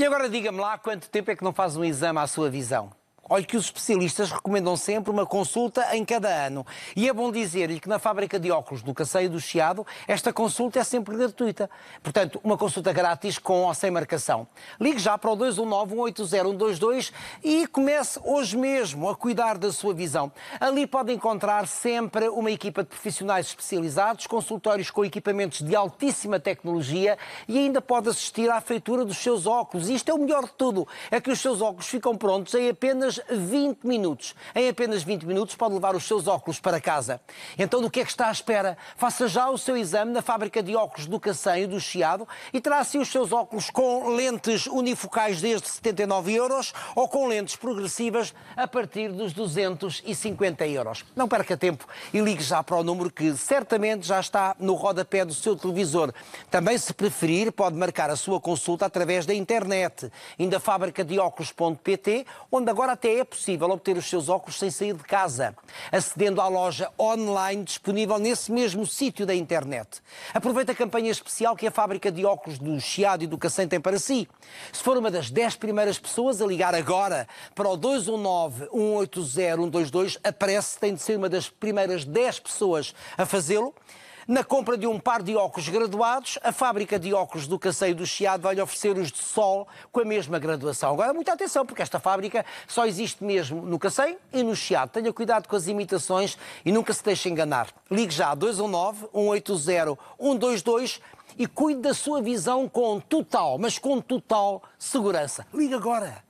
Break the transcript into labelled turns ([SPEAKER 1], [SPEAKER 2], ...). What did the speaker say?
[SPEAKER 1] E agora diga-me lá quanto tempo é que não faz um exame à sua visão? Olha que os especialistas recomendam sempre uma consulta em cada ano. E é bom dizer-lhe que na fábrica de óculos do Caceio do Chiado, esta consulta é sempre gratuita. Portanto, uma consulta grátis com ou sem marcação. Ligue já para o 219-180-122 e comece hoje mesmo a cuidar da sua visão. Ali pode encontrar sempre uma equipa de profissionais especializados, consultórios com equipamentos de altíssima tecnologia e ainda pode assistir à feitura dos seus óculos. E isto é o melhor de tudo, é que os seus óculos ficam prontos em apenas 20 minutos. Em apenas 20 minutos pode levar os seus óculos para casa. Então, do que é que está à espera? Faça já o seu exame na fábrica de óculos do Cacém do Chiado e terá assim os seus óculos com lentes unifocais desde 79 euros ou com lentes progressivas a partir dos 250 euros. Não perca tempo e ligue já para o número que certamente já está no rodapé do seu televisor. Também, se preferir, pode marcar a sua consulta através da internet, ainda fábrica de óculos.pt, onde agora até até é possível obter os seus óculos sem sair de casa, acedendo à loja online disponível nesse mesmo sítio da internet. Aproveita a campanha especial que a fábrica de óculos do Chiado e do Cacém tem para si. Se for uma das 10 primeiras pessoas a ligar agora para o 219-180-122, aparece, tem de ser uma das primeiras 10 pessoas a fazê-lo. Na compra de um par de óculos graduados, a fábrica de óculos do Caceio do Chiado vai-lhe oferecer os de sol com a mesma graduação. Agora, muita atenção, porque esta fábrica só existe mesmo no Caceio e no Chiado. Tenha cuidado com as imitações e nunca se deixe enganar. Ligue já 219 180 122 e cuide da sua visão com total, mas com total segurança. Ligue agora.